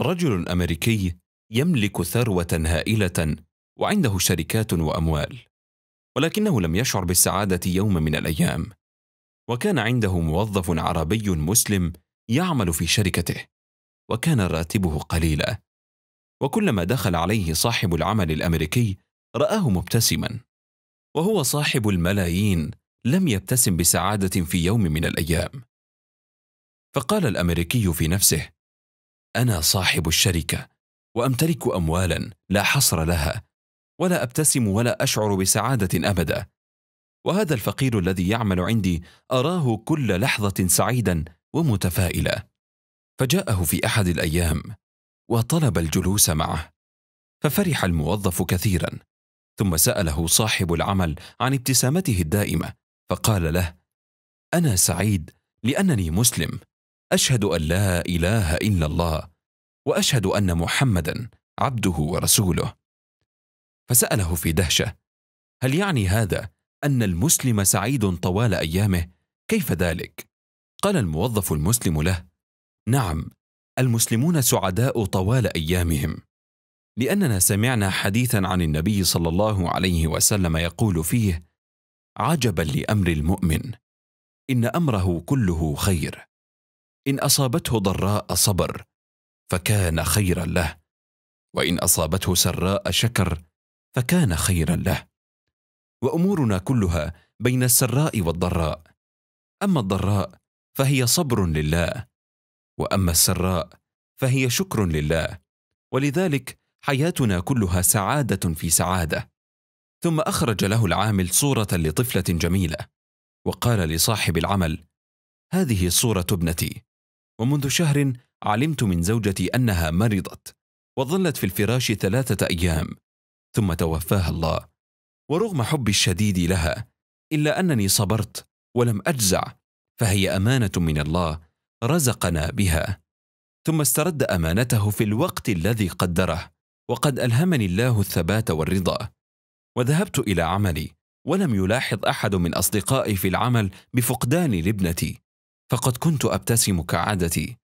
رجل امريكي يملك ثروه هائله وعنده شركات واموال ولكنه لم يشعر بالسعاده يوم من الايام وكان عنده موظف عربي مسلم يعمل في شركته وكان راتبه قليلا وكلما دخل عليه صاحب العمل الامريكي راه مبتسما وهو صاحب الملايين لم يبتسم بسعاده في يوم من الايام فقال الامريكي في نفسه انا صاحب الشركه وامتلك اموالا لا حصر لها ولا ابتسم ولا اشعر بسعاده ابدا وهذا الفقير الذي يعمل عندي اراه كل لحظه سعيدا ومتفائلا فجاءه في احد الايام وطلب الجلوس معه ففرح الموظف كثيرا ثم ساله صاحب العمل عن ابتسامته الدائمه فقال له انا سعيد لانني مسلم اشهد ان لا اله الا الله واشهد ان محمدا عبده ورسوله فساله في دهشه هل يعني هذا ان المسلم سعيد طوال ايامه كيف ذلك قال الموظف المسلم له نعم المسلمون سعداء طوال ايامهم لاننا سمعنا حديثا عن النبي صلى الله عليه وسلم يقول فيه عجبا لامر المؤمن ان امره كله خير ان اصابته ضراء صبر فكان خيرا له وان اصابته سراء شكر فكان خيرا له وامورنا كلها بين السراء والضراء اما الضراء فهي صبر لله واما السراء فهي شكر لله ولذلك حياتنا كلها سعاده في سعاده ثم اخرج له العامل صوره لطفله جميله وقال لصاحب العمل هذه صوره ابنتي ومنذ شهر علمت من زوجتي انها مرضت وظلت في الفراش ثلاثه ايام ثم توفاها الله ورغم حبي الشديد لها الا انني صبرت ولم اجزع فهي امانه من الله رزقنا بها ثم استرد امانته في الوقت الذي قدره وقد الهمني الله الثبات والرضا وذهبت الى عملي ولم يلاحظ احد من اصدقائي في العمل بفقداني لابنتي فقد كنت ابتسم كعادتي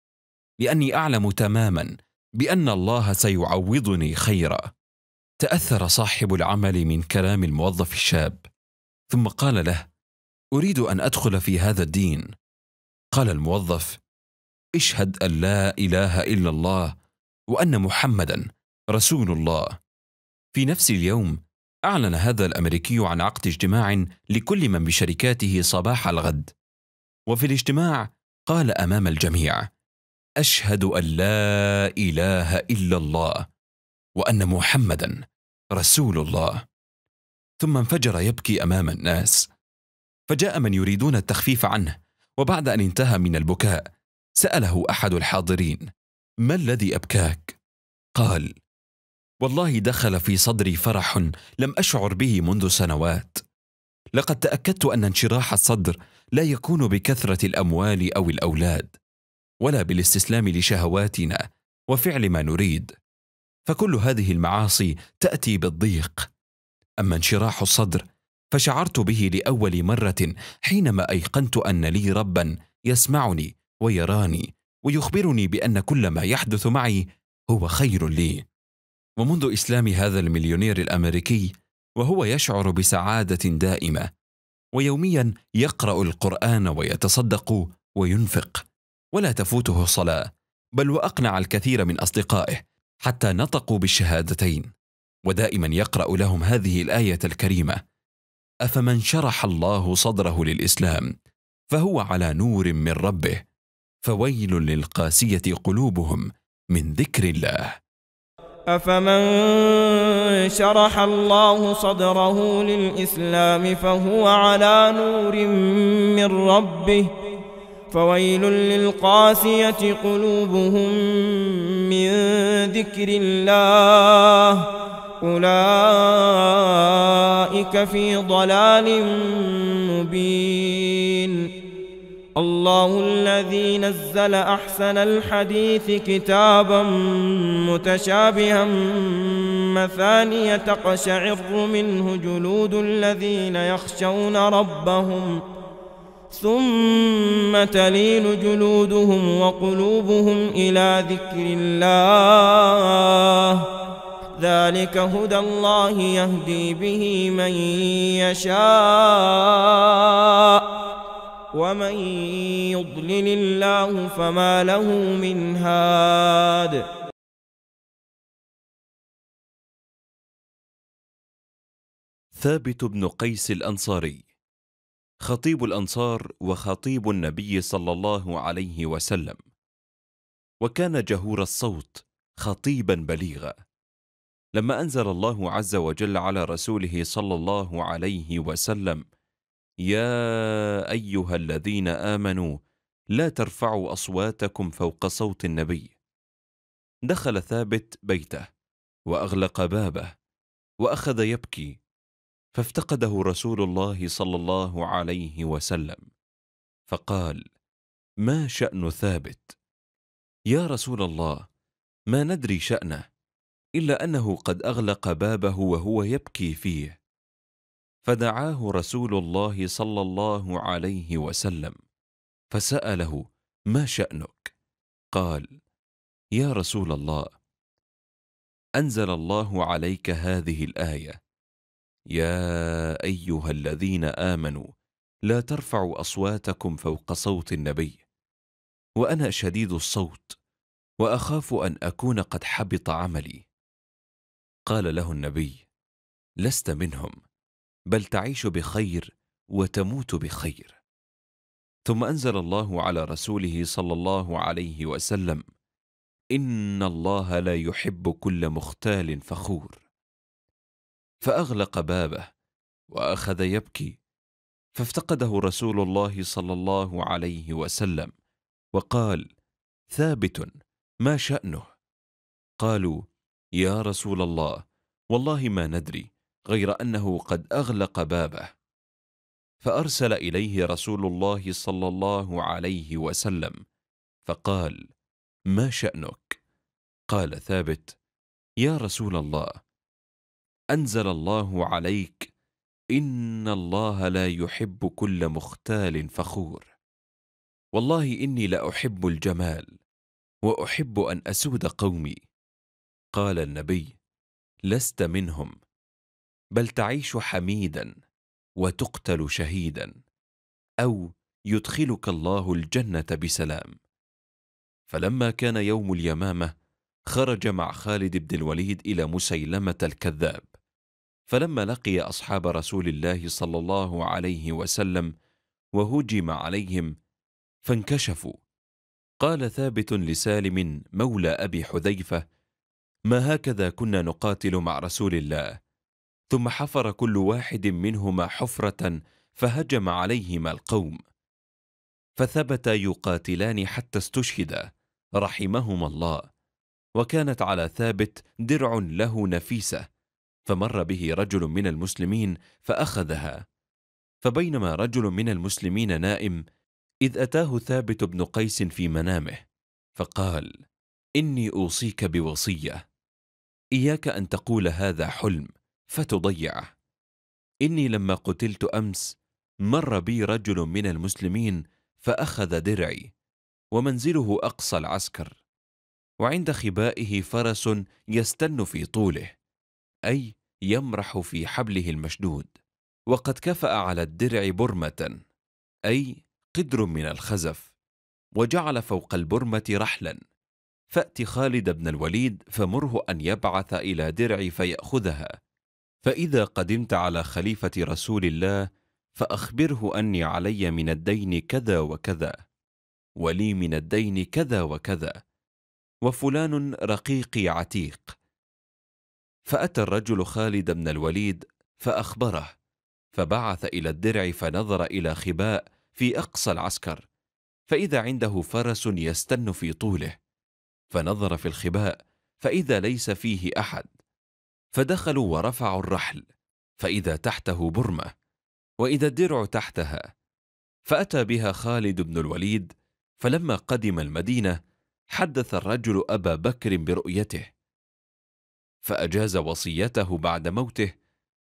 لاني اعلم تماما بان الله سيعوضني خيرا تاثر صاحب العمل من كلام الموظف الشاب ثم قال له اريد ان ادخل في هذا الدين قال الموظف اشهد ان لا اله الا الله وان محمدا رسول الله في نفس اليوم اعلن هذا الامريكي عن عقد اجتماع لكل من بشركاته صباح الغد وفي الاجتماع قال امام الجميع اشهد ان لا اله الا الله وان محمدا رسول الله ثم انفجر يبكي امام الناس فجاء من يريدون التخفيف عنه وبعد ان انتهى من البكاء ساله احد الحاضرين ما الذي ابكاك قال والله دخل في صدري فرح لم اشعر به منذ سنوات لقد تاكدت ان انشراح الصدر لا يكون بكثره الاموال او الاولاد ولا بالاستسلام لشهواتنا وفعل ما نريد فكل هذه المعاصي تاتي بالضيق اما انشراح الصدر فشعرت به لاول مره حينما ايقنت ان لي ربا يسمعني ويراني ويخبرني بان كل ما يحدث معي هو خير لي ومنذ اسلام هذا المليونير الامريكي وهو يشعر بسعاده دائمه ويوميا يقرا القران ويتصدق وينفق ولا تفوته صلاه بل واقنع الكثير من اصدقائه حتى نطقوا بالشهادتين ودائما يقرا لهم هذه الايه الكريمه افمن شرح الله صدره للاسلام فهو على نور من ربه فويل للقاسيه قلوبهم من ذكر الله أفمن شرح الله صدره للإسلام فهو على نور من ربه فويل للقاسية قلوبهم من ذكر الله أولئك في ضلال مبين الله الذي نزل أحسن الحديث كتابا متشابها مثانية تقشعر منه جلود الذين يخشون ربهم ثم تلين جلودهم وقلوبهم إلى ذكر الله ذلك هدى الله يهدي به من يشاء ومن يضلل الله فما له من هاد ثابت بن قيس الأنصاري خطيب الأنصار وخطيب النبي صلى الله عليه وسلم وكان جهور الصوت خطيبا بليغا لما أنزل الله عز وجل على رسوله صلى الله عليه وسلم يا ايها الذين امنوا لا ترفعوا اصواتكم فوق صوت النبي دخل ثابت بيته واغلق بابه واخذ يبكي فافتقده رسول الله صلى الله عليه وسلم فقال ما شان ثابت يا رسول الله ما ندري شانه الا انه قد اغلق بابه وهو يبكي فيه فدعاه رسول الله صلى الله عليه وسلم فساله ما شانك قال يا رسول الله انزل الله عليك هذه الايه يا ايها الذين امنوا لا ترفعوا اصواتكم فوق صوت النبي وانا شديد الصوت واخاف ان اكون قد حبط عملي قال له النبي لست منهم بل تعيش بخير وتموت بخير ثم انزل الله على رسوله صلى الله عليه وسلم ان الله لا يحب كل مختال فخور فاغلق بابه واخذ يبكي فافتقده رسول الله صلى الله عليه وسلم وقال ثابت ما شانه قالوا يا رسول الله والله ما ندري غير أنه قد أغلق بابه فأرسل إليه رسول الله صلى الله عليه وسلم فقال ما شأنك؟ قال ثابت يا رسول الله أنزل الله عليك إن الله لا يحب كل مختال فخور والله إني لأحب الجمال وأحب أن أسود قومي قال النبي لست منهم بل تعيش حميدا وتقتل شهيدا او يدخلك الله الجنه بسلام فلما كان يوم اليمامه خرج مع خالد بن الوليد الى مسيلمه الكذاب فلما لقي اصحاب رسول الله صلى الله عليه وسلم وهجم عليهم فانكشفوا قال ثابت لسالم مولى ابي حذيفه ما هكذا كنا نقاتل مع رسول الله ثم حفر كل واحد منهما حفره فهجم عليهما القوم فثبتا يقاتلان حتى استشهدا رحمهما الله وكانت على ثابت درع له نفيسه فمر به رجل من المسلمين فاخذها فبينما رجل من المسلمين نائم اذ اتاه ثابت بن قيس في منامه فقال اني اوصيك بوصيه اياك ان تقول هذا حلم فتضيعه اني لما قتلت امس مر بي رجل من المسلمين فاخذ درعي ومنزله اقصى العسكر وعند خبائه فرس يستن في طوله اي يمرح في حبله المشدود وقد كفا على الدرع برمه اي قدر من الخزف وجعل فوق البرمه رحلا فات خالد بن الوليد فمره ان يبعث الى درعي فياخذها فإذا قدمت على خليفة رسول الله فأخبره أني علي من الدين كذا وكذا ولي من الدين كذا وكذا وفلان رقيقي عتيق فأتى الرجل خالد بن الوليد فأخبره فبعث إلى الدرع فنظر إلى خباء في أقصى العسكر فإذا عنده فرس يستن في طوله فنظر في الخباء فإذا ليس فيه أحد فدخلوا ورفعوا الرحل فإذا تحته برمة وإذا الدرع تحتها فأتى بها خالد بن الوليد فلما قدم المدينة حدث الرجل أبا بكر برؤيته فأجاز وصيته بعد موته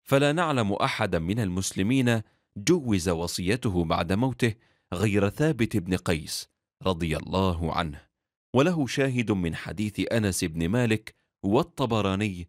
فلا نعلم أحدا من المسلمين جوز وصيته بعد موته غير ثابت بن قيس رضي الله عنه وله شاهد من حديث أنس بن مالك والطبراني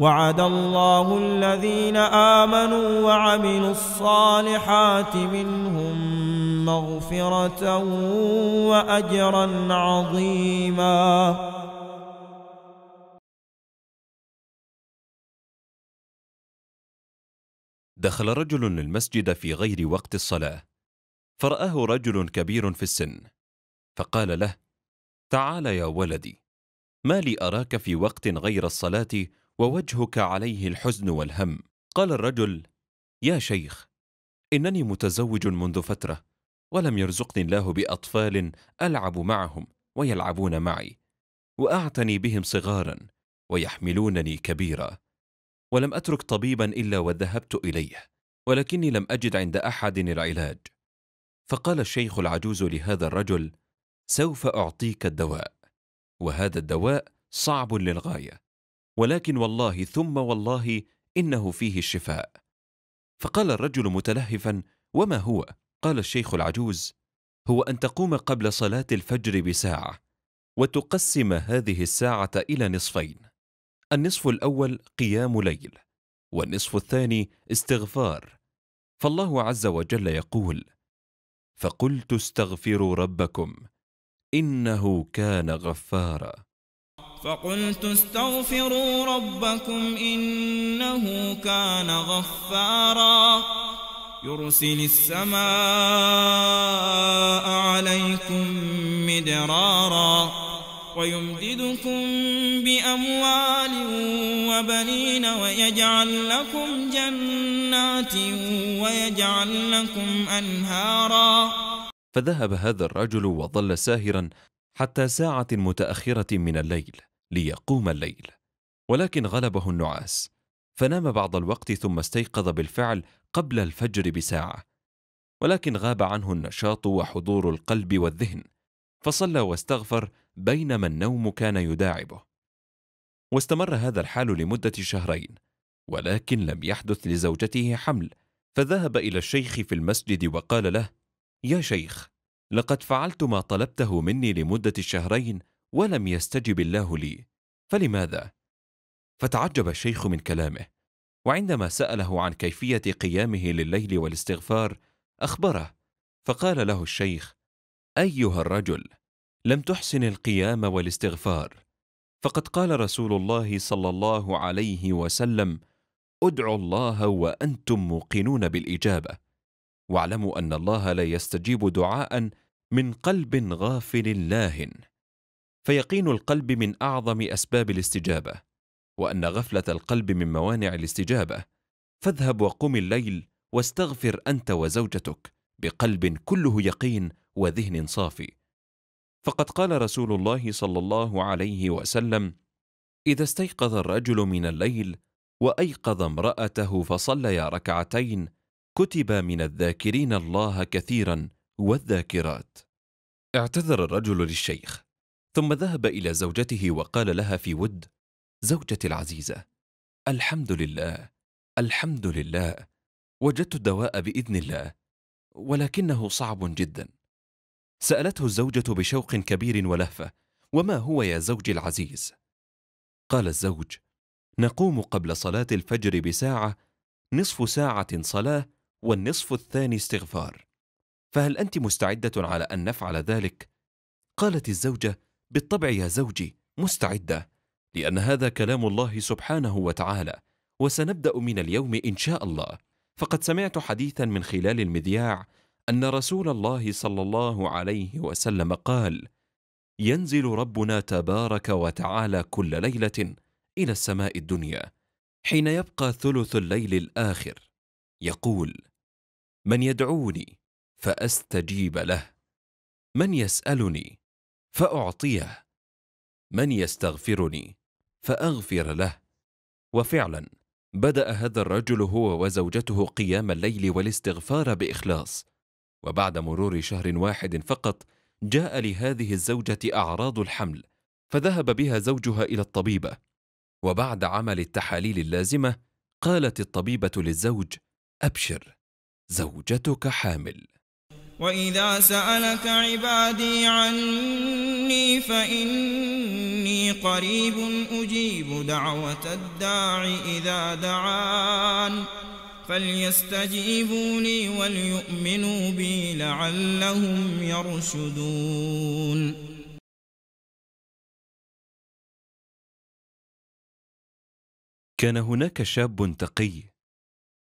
وعد الله الذين آمنوا وعملوا الصالحات منهم مغفرة وأجرا عظيما دخل رجل المسجد في غير وقت الصلاة فرآه رجل كبير في السن فقال له تعال يا ولدي ما لي أراك في وقت غير الصلاة ووجهك عليه الحزن والهم قال الرجل يا شيخ انني متزوج منذ فتره ولم يرزقني الله باطفال العب معهم ويلعبون معي واعتني بهم صغارا ويحملونني كبيرا ولم اترك طبيبا الا وذهبت اليه ولكني لم اجد عند احد العلاج فقال الشيخ العجوز لهذا الرجل سوف اعطيك الدواء وهذا الدواء صعب للغايه ولكن والله ثم والله انه فيه الشفاء فقال الرجل متلهفا وما هو قال الشيخ العجوز هو ان تقوم قبل صلاه الفجر بساعه وتقسم هذه الساعه الى نصفين النصف الاول قيام ليل والنصف الثاني استغفار فالله عز وجل يقول فقلت استغفروا ربكم انه كان غفارا فقلت استغفروا ربكم إنه كان غفارا يرسل السماء عليكم مدرارا ويمددكم بأموال وبنين ويجعل لكم جنات ويجعل لكم أنهارا فذهب هذا الرجل وظل ساهرا حتى ساعة متأخرة من الليل ليقوم الليل ولكن غلبه النعاس فنام بعض الوقت ثم استيقظ بالفعل قبل الفجر بساعه ولكن غاب عنه النشاط وحضور القلب والذهن فصلى واستغفر بينما النوم كان يداعبه واستمر هذا الحال لمده شهرين ولكن لم يحدث لزوجته حمل فذهب الى الشيخ في المسجد وقال له يا شيخ لقد فعلت ما طلبته مني لمده شهرين ولم يستجب الله لي فلماذا فتعجب الشيخ من كلامه وعندما ساله عن كيفيه قيامه لليل والاستغفار اخبره فقال له الشيخ ايها الرجل لم تحسن القيام والاستغفار فقد قال رسول الله صلى الله عليه وسلم ادعوا الله وانتم موقنون بالاجابه واعلموا ان الله لا يستجيب دعاء من قلب غافل لاهن فيقين القلب من اعظم اسباب الاستجابه وان غفله القلب من موانع الاستجابه فاذهب وقم الليل واستغفر انت وزوجتك بقلب كله يقين وذهن صافي فقد قال رسول الله صلى الله عليه وسلم اذا استيقظ الرجل من الليل وايقظ امراته فصليا ركعتين كتب من الذاكرين الله كثيرا والذاكرات اعتذر الرجل للشيخ ثم ذهب إلى زوجته وقال لها في ود زوجتي العزيزة الحمد لله الحمد لله وجدت الدواء بإذن الله ولكنه صعب جدا سألته الزوجة بشوق كبير ولهفة وما هو يا زوجي العزيز؟ قال الزوج نقوم قبل صلاة الفجر بساعة نصف ساعة صلاة والنصف الثاني استغفار فهل أنت مستعدة على أن نفعل ذلك؟ قالت الزوجة بالطبع يا زوجي مستعده لان هذا كلام الله سبحانه وتعالى وسنبدا من اليوم ان شاء الله فقد سمعت حديثا من خلال المذياع ان رسول الله صلى الله عليه وسلم قال ينزل ربنا تبارك وتعالى كل ليله الى السماء الدنيا حين يبقى ثلث الليل الاخر يقول من يدعوني فاستجيب له من يسالني فأعطيه من يستغفرني فأغفر له وفعلا بدأ هذا الرجل هو وزوجته قيام الليل والاستغفار بإخلاص وبعد مرور شهر واحد فقط جاء لهذه الزوجة أعراض الحمل فذهب بها زوجها إلى الطبيبة وبعد عمل التحاليل اللازمة قالت الطبيبة للزوج أبشر زوجتك حامل وإذا سألك عبادي عني فإني قريب أجيب دعوة الداع إذا دعان فليستجيبوا لي وليؤمنوا بي لعلهم يرشدون كان هناك شاب تقي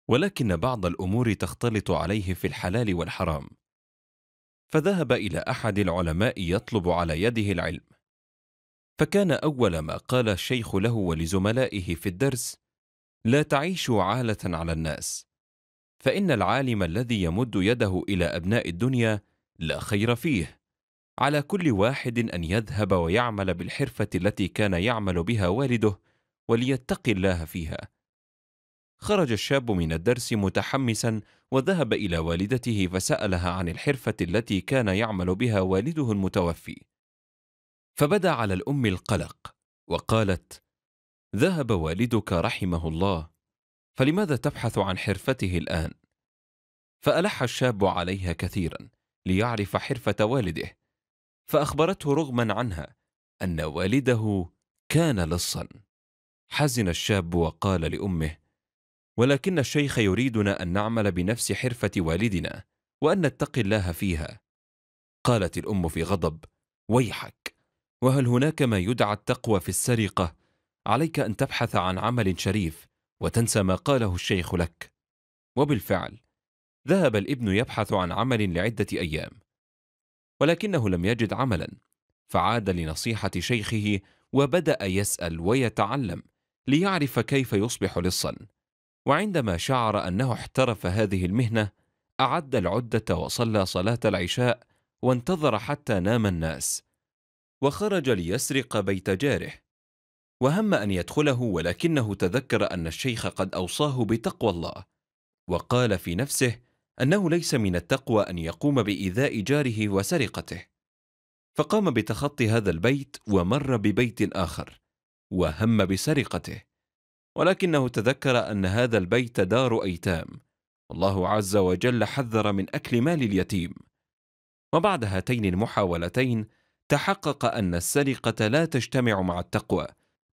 ولكن بعض الأمور تختلط عليه في الحلال والحرام فذهب الى احد العلماء يطلب على يده العلم فكان اول ما قال الشيخ له ولزملائه في الدرس لا تعيشوا عاله على الناس فان العالم الذي يمد يده الى ابناء الدنيا لا خير فيه على كل واحد ان يذهب ويعمل بالحرفه التي كان يعمل بها والده وليتقي الله فيها خرج الشاب من الدرس متحمسا وذهب الى والدته فسالها عن الحرفه التي كان يعمل بها والده المتوفي فبدا على الام القلق وقالت ذهب والدك رحمه الله فلماذا تبحث عن حرفته الان فالح الشاب عليها كثيرا ليعرف حرفه والده فاخبرته رغما عنها ان والده كان لصا حزن الشاب وقال لامه ولكن الشيخ يريدنا أن نعمل بنفس حرفة والدنا وأن نتقي الله فيها قالت الأم في غضب ويحك وهل هناك ما يدعى التقوى في السرقة عليك أن تبحث عن عمل شريف وتنسى ما قاله الشيخ لك وبالفعل ذهب الابن يبحث عن عمل لعدة أيام ولكنه لم يجد عملا فعاد لنصيحة شيخه وبدأ يسأل ويتعلم ليعرف كيف يصبح لصا وعندما شعر انه احترف هذه المهنه اعد العده وصلى صلاه العشاء وانتظر حتى نام الناس وخرج ليسرق بيت جاره وهم ان يدخله ولكنه تذكر ان الشيخ قد اوصاه بتقوى الله وقال في نفسه انه ليس من التقوى ان يقوم بايذاء جاره وسرقته فقام بتخطي هذا البيت ومر ببيت اخر وهم بسرقته ولكنه تذكر أن هذا البيت دار أيتام والله عز وجل حذر من أكل مال اليتيم وبعد هاتين المحاولتين تحقق أن السرقة لا تجتمع مع التقوى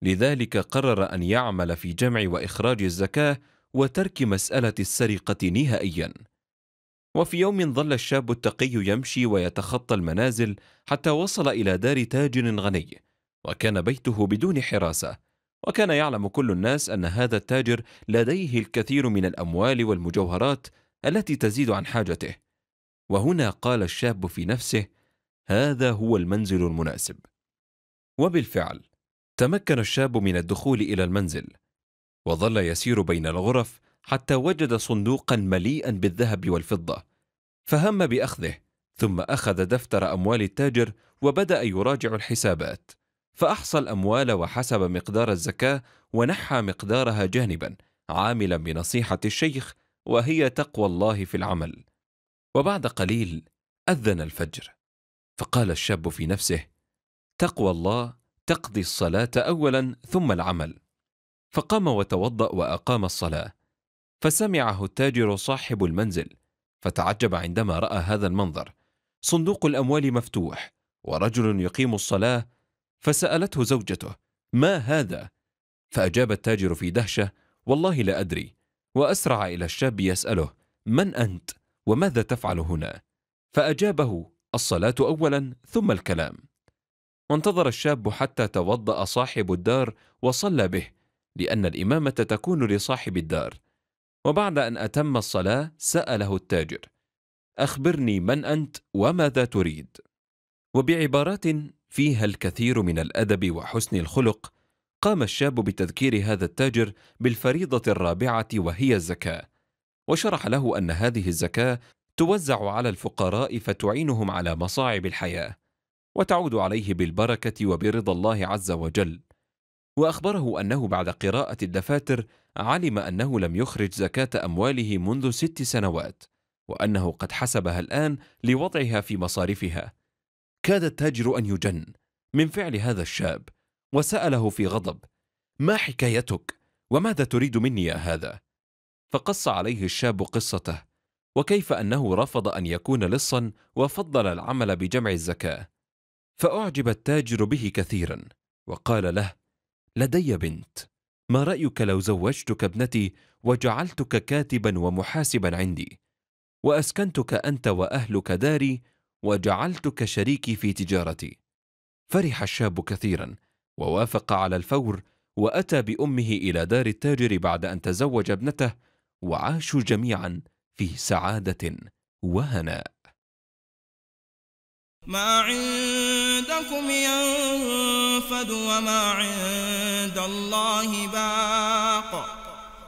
لذلك قرر أن يعمل في جمع وإخراج الزكاة وترك مسألة السرقة نهائياً وفي يوم ظل الشاب التقي يمشي ويتخطى المنازل حتى وصل إلى دار تاجر غني وكان بيته بدون حراسة وكان يعلم كل الناس أن هذا التاجر لديه الكثير من الأموال والمجوهرات التي تزيد عن حاجته وهنا قال الشاب في نفسه هذا هو المنزل المناسب وبالفعل تمكن الشاب من الدخول إلى المنزل وظل يسير بين الغرف حتى وجد صندوقا مليئا بالذهب والفضة فهم بأخذه ثم أخذ دفتر أموال التاجر وبدأ يراجع الحسابات فأحصى الأموال وحسب مقدار الزكاة ونحى مقدارها جانبا عاملا بنصيحة الشيخ وهي تقوى الله في العمل وبعد قليل أذن الفجر فقال الشاب في نفسه تقوى الله تقضي الصلاة أولا ثم العمل فقام وتوضأ وأقام الصلاة فسمعه التاجر صاحب المنزل فتعجب عندما رأى هذا المنظر صندوق الأموال مفتوح ورجل يقيم الصلاة فسألته زوجته ما هذا؟ فأجاب التاجر في دهشة والله لا أدري وأسرع إلى الشاب يسأله من أنت؟ وماذا تفعل هنا؟ فأجابه الصلاة أولا ثم الكلام وانتظر الشاب حتى توضأ صاحب الدار وصلى به لأن الإمامة تكون لصاحب الدار وبعد أن أتم الصلاة سأله التاجر أخبرني من أنت وماذا تريد وبعبارات فيها الكثير من الادب وحسن الخلق قام الشاب بتذكير هذا التاجر بالفريضه الرابعه وهي الزكاه وشرح له ان هذه الزكاه توزع على الفقراء فتعينهم على مصاعب الحياه وتعود عليه بالبركه وبرضا الله عز وجل واخبره انه بعد قراءه الدفاتر علم انه لم يخرج زكاه امواله منذ ست سنوات وانه قد حسبها الان لوضعها في مصارفها كاد التاجر أن يجن من فعل هذا الشاب وسأله في غضب ما حكايتك وماذا تريد مني يا هذا فقص عليه الشاب قصته وكيف أنه رفض أن يكون لصا وفضل العمل بجمع الزكاة فأعجب التاجر به كثيرا وقال له لدي بنت ما رأيك لو زوجتك ابنتي وجعلتك كاتبا ومحاسبا عندي وأسكنتك أنت وأهلك داري وجعلتك شريكي في تجارتي فرح الشاب كثيرا ووافق على الفور واتى بامه الى دار التاجر بعد ان تزوج ابنته وعاشوا جميعا في سعاده وهناء ما عندكم ينفد وما عند الله باق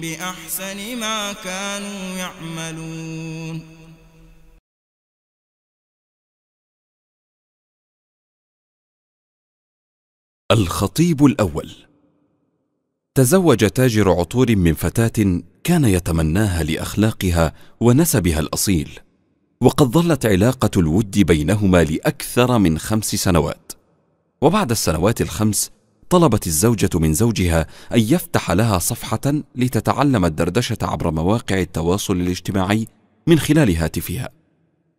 بأحسن ما كانوا يعملون الخطيب الأول تزوج تاجر عطور من فتاة كان يتمناها لأخلاقها ونسبها الأصيل وقد ظلت علاقة الود بينهما لأكثر من خمس سنوات وبعد السنوات الخمس طلبت الزوجة من زوجها أن يفتح لها صفحة لتتعلم الدردشة عبر مواقع التواصل الاجتماعي من خلال هاتفها.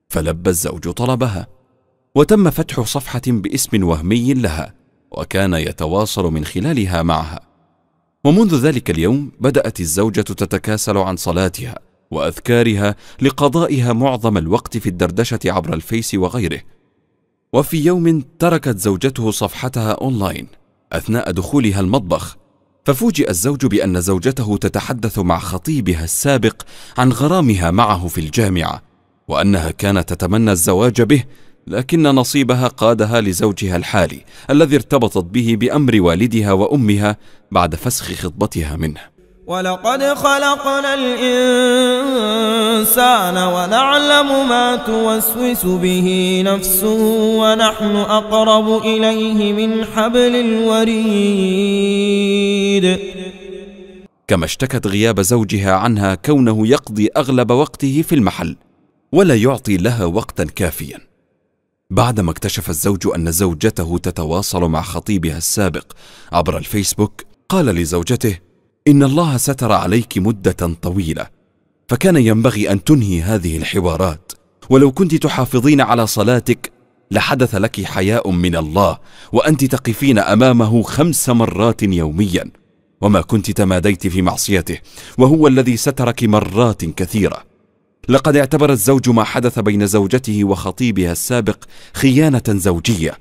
فلبى الزوج طلبها، وتم فتح صفحة باسم وهمي لها، وكان يتواصل من خلالها معها. ومنذ ذلك اليوم بدأت الزوجة تتكاسل عن صلاتها وأذكارها لقضائها معظم الوقت في الدردشة عبر الفيس وغيره. وفي يوم تركت زوجته صفحتها أونلاين اثناء دخولها المطبخ ففوجئ الزوج بان زوجته تتحدث مع خطيبها السابق عن غرامها معه في الجامعه وانها كانت تتمنى الزواج به لكن نصيبها قادها لزوجها الحالي الذي ارتبطت به بامر والدها وامها بعد فسخ خطبتها منه ولقد خلقنا الإنسان ونعلم ما توسوس به نفسه ونحن أقرب إليه من حبل الوريد كما اشتكت غياب زوجها عنها كونه يقضي أغلب وقته في المحل ولا يعطي لها وقتا كافيا بعدما اكتشف الزوج أن زوجته تتواصل مع خطيبها السابق عبر الفيسبوك قال لزوجته ان الله ستر عليك مده طويله فكان ينبغي ان تنهي هذه الحوارات ولو كنت تحافظين على صلاتك لحدث لك حياء من الله وانت تقفين امامه خمس مرات يوميا وما كنت تماديت في معصيته وهو الذي سترك مرات كثيره لقد اعتبر الزوج ما حدث بين زوجته وخطيبها السابق خيانه زوجيه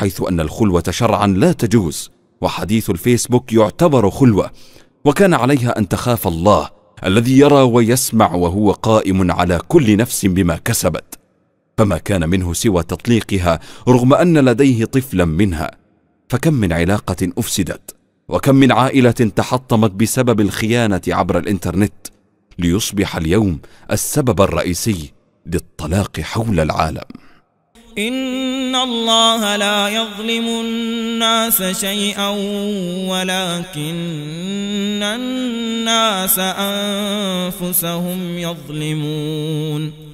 حيث ان الخلوه شرعا لا تجوز وحديث الفيسبوك يعتبر خلوه وكان عليها ان تخاف الله الذي يرى ويسمع وهو قائم على كل نفس بما كسبت فما كان منه سوى تطليقها رغم ان لديه طفلا منها فكم من علاقه افسدت وكم من عائله تحطمت بسبب الخيانه عبر الانترنت ليصبح اليوم السبب الرئيسي للطلاق حول العالم إن الله لا يظلم الناس شيئا ولكن الناس أنفسهم يظلمون